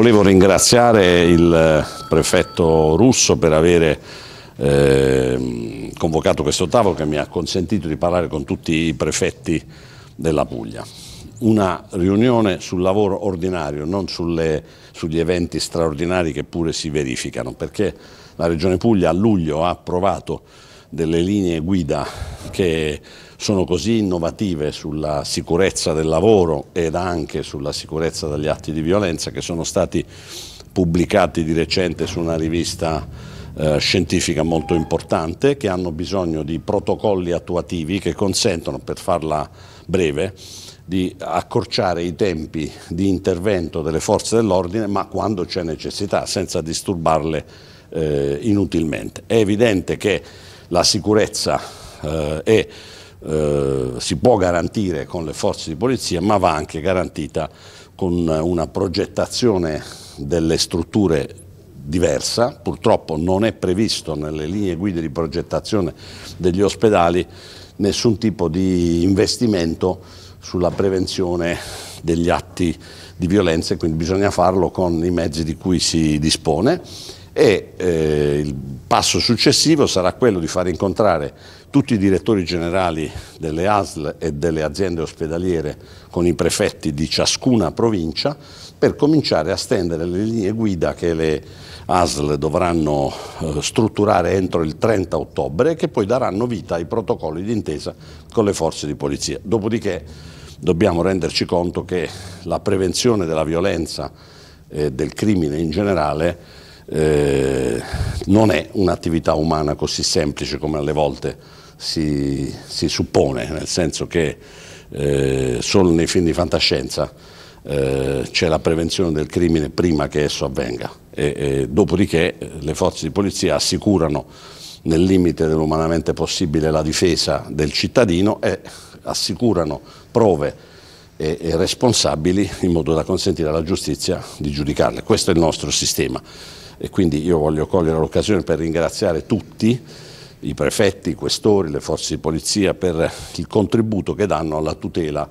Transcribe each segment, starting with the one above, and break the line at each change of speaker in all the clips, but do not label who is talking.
Volevo ringraziare il eh, prefetto Russo per aver eh, convocato questo tavolo che mi ha consentito di parlare con tutti i prefetti della Puglia. Una riunione sul lavoro ordinario, non sulle, sugli eventi straordinari che pure si verificano, perché la Regione Puglia a luglio ha approvato delle linee guida che sono così innovative sulla sicurezza del lavoro ed anche sulla sicurezza dagli atti di violenza che sono stati pubblicati di recente su una rivista eh, scientifica molto importante che hanno bisogno di protocolli attuativi che consentono, per farla breve, di accorciare i tempi di intervento delle forze dell'ordine, ma quando c'è necessità, senza disturbarle eh, inutilmente. È evidente che la sicurezza eh, è eh, si può garantire con le forze di polizia, ma va anche garantita con una progettazione delle strutture diversa, purtroppo non è previsto nelle linee guida di progettazione degli ospedali nessun tipo di investimento sulla prevenzione degli atti di violenza, e quindi bisogna farlo con i mezzi di cui si dispone e eh, il passo successivo sarà quello di far incontrare tutti i direttori generali delle ASL e delle aziende ospedaliere con i prefetti di ciascuna provincia per cominciare a stendere le linee guida che le ASL dovranno eh, strutturare entro il 30 ottobre e che poi daranno vita ai protocolli d'intesa con le forze di polizia. Dopodiché dobbiamo renderci conto che la prevenzione della violenza e del crimine in generale eh, non è un'attività umana così semplice come alle volte si, si suppone, nel senso che eh, solo nei film di fantascienza eh, c'è la prevenzione del crimine prima che esso avvenga e, e dopodiché eh, le forze di polizia assicurano nel limite dell'umanamente possibile la difesa del cittadino e assicurano prove e, e responsabili in modo da consentire alla giustizia di giudicarle. Questo è il nostro sistema e quindi io voglio cogliere l'occasione per ringraziare tutti i prefetti, i questori, le forze di polizia per il contributo che danno alla tutela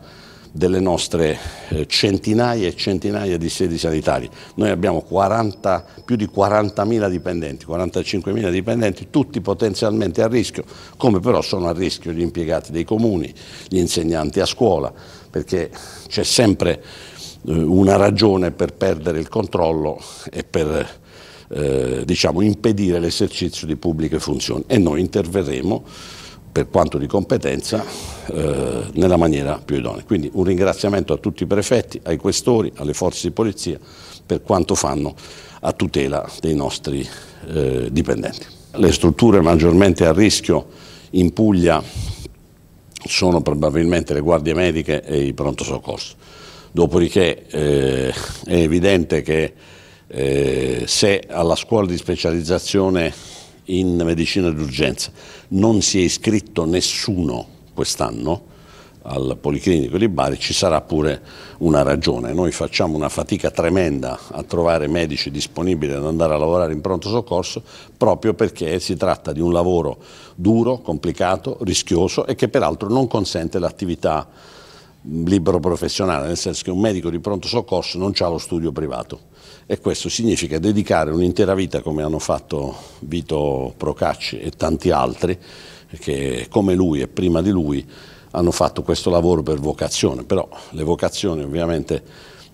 delle nostre eh, centinaia e centinaia di sedi sanitarie. Noi abbiamo 40, più di 40.000 dipendenti, 45.000 dipendenti, tutti potenzialmente a rischio, come però sono a rischio gli impiegati dei comuni, gli insegnanti a scuola, perché c'è sempre eh, una ragione per perdere il controllo e per eh, diciamo, impedire l'esercizio di pubbliche funzioni e noi interverremo per quanto di competenza eh, nella maniera più idonea. Quindi un ringraziamento a tutti i prefetti, ai questori, alle forze di polizia per quanto fanno a tutela dei nostri eh, dipendenti. Le strutture maggiormente a rischio in Puglia sono probabilmente le guardie mediche e i pronto soccorso. Dopodiché eh, è evidente che eh, se alla scuola di specializzazione in medicina d'urgenza. Non si è iscritto nessuno quest'anno al Policlinico di Bari, ci sarà pure una ragione. Noi facciamo una fatica tremenda a trovare medici disponibili ad andare a lavorare in pronto soccorso proprio perché si tratta di un lavoro duro, complicato, rischioso e che peraltro non consente l'attività mm, libero professionale, nel senso che un medico di pronto soccorso non ha lo studio privato e questo significa dedicare un'intera vita come hanno fatto Vito Procacci e tanti altri che come lui e prima di lui hanno fatto questo lavoro per vocazione, però le vocazioni ovviamente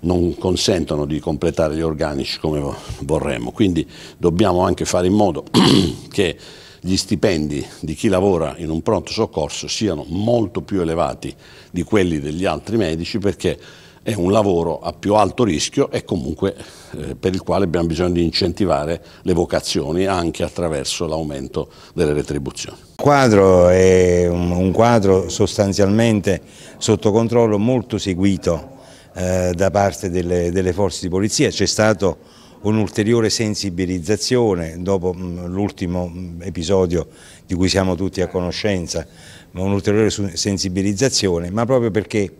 non consentono di completare gli organici come vorremmo, quindi dobbiamo anche fare in modo che gli stipendi di chi lavora in un pronto soccorso siano molto più elevati di quelli degli altri medici perché è un lavoro a più alto rischio e comunque eh, per il quale abbiamo bisogno di incentivare le vocazioni anche attraverso l'aumento delle retribuzioni. Il
quadro è un quadro sostanzialmente sotto controllo molto seguito eh, da parte delle, delle forze di polizia, c'è stata un'ulteriore sensibilizzazione dopo mm, l'ultimo mm, episodio di cui siamo tutti a conoscenza, un'ulteriore sensibilizzazione, ma proprio perché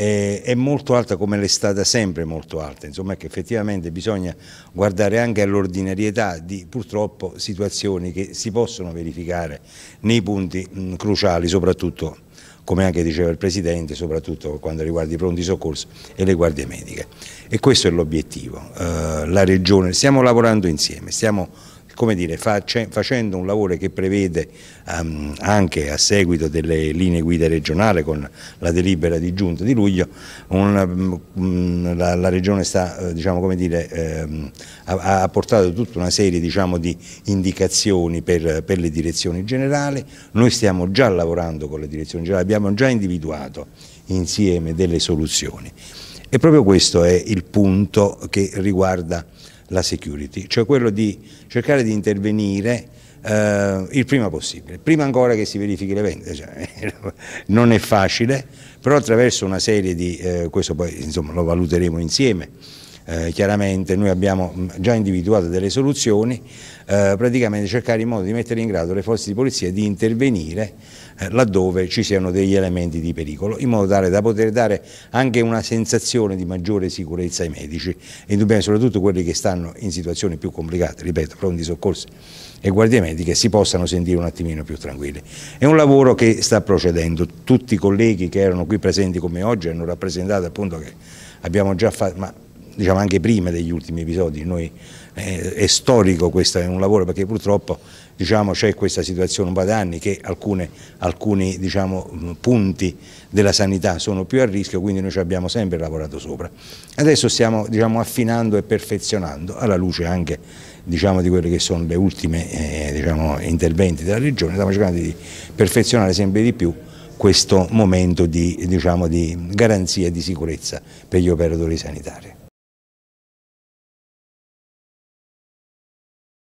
eh, è molto alta come l'è stata sempre molto alta, insomma che effettivamente bisogna guardare anche all'ordinarietà di purtroppo situazioni che si possono verificare nei punti mm, cruciali, soprattutto come anche diceva il Presidente, soprattutto quando riguarda i pronti soccorso e le guardie mediche. E questo è l'obiettivo, eh, la Regione, stiamo lavorando insieme, stiamo come dire, cioè, facendo un lavoro che prevede um, anche a seguito delle linee guida regionali con la delibera di giunta di luglio, un, um, la, la, regione sta, eh, diciamo, dire, um, ha, ha, portato tutta una serie diciamo, di indicazioni per, per, le direzioni generali, noi stiamo già lavorando con le direzioni generali, abbiamo già individuato insieme delle soluzioni e proprio questo è il punto che riguarda la security, cioè quello di cercare di intervenire eh, il prima possibile, prima ancora che si verifichi l'evento, cioè, non è facile, però attraverso una serie di, eh, questo poi insomma, lo valuteremo insieme, eh, chiaramente noi abbiamo mm, già individuato delle soluzioni, eh, praticamente cercare in modo di mettere in grado le forze di polizia di intervenire eh, laddove ci siano degli elementi di pericolo, in modo tale da poter dare anche una sensazione di maggiore sicurezza ai medici, e indubbiamente soprattutto quelli che stanno in situazioni più complicate, ripeto, pronti soccorsi e guardie mediche si possano sentire un attimino più tranquilli. È un lavoro che sta procedendo, tutti i colleghi che erano qui presenti come oggi hanno rappresentato appunto che abbiamo già fatto, diciamo anche prima degli ultimi episodi, Noi, eh, è storico questo, è un lavoro perché purtroppo diciamo, c'è questa situazione un po' da anni che alcune, alcuni diciamo, punti della sanità sono più a rischio, quindi noi ci abbiamo sempre lavorato sopra. Adesso stiamo diciamo, affinando e perfezionando alla luce anche diciamo, di quelli che sono le ultime eh, diciamo, interventi della Regione, stiamo cercando di perfezionare sempre di più questo momento di, diciamo, di garanzia e di sicurezza per gli operatori sanitari.